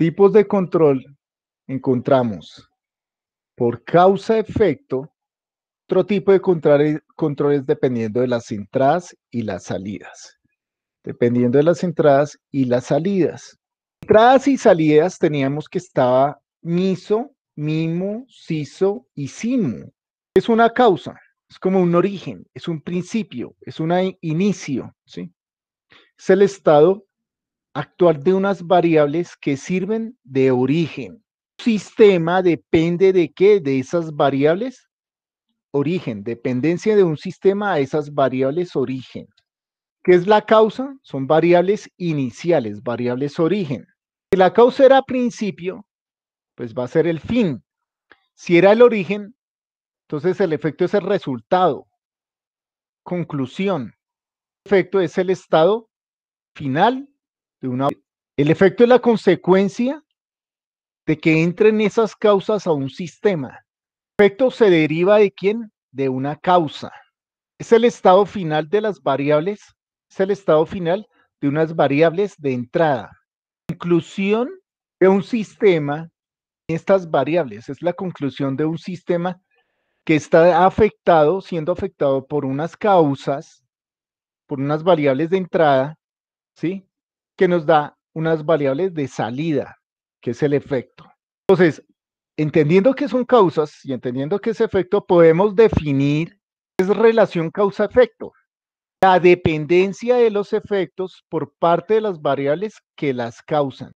tipos de control encontramos por causa-efecto otro tipo de control controles dependiendo de las entradas y las salidas. Dependiendo de las entradas y las salidas. Entradas y salidas teníamos que estaba miso, mimo, siso y simo. Es una causa, es como un origen, es un principio, es un inicio. ¿sí? Es el estado actuar de unas variables que sirven de origen. sistema depende de qué? De esas variables. Origen, dependencia de un sistema a esas variables origen. ¿Qué es la causa? Son variables iniciales, variables origen. Si la causa era principio, pues va a ser el fin. Si era el origen, entonces el efecto es el resultado. Conclusión. El efecto es el estado final el efecto es la consecuencia de que entren esas causas a un sistema. El efecto se deriva de quién? De una causa. Es el estado final de las variables, es el estado final de unas variables de entrada. Conclusión de un sistema, estas variables, es la conclusión de un sistema que está afectado, siendo afectado por unas causas, por unas variables de entrada, ¿sí? que nos da unas variables de salida, que es el efecto. Entonces, entendiendo que son causas y entendiendo que es efecto, podemos definir es relación causa-efecto. La dependencia de los efectos por parte de las variables que las causan.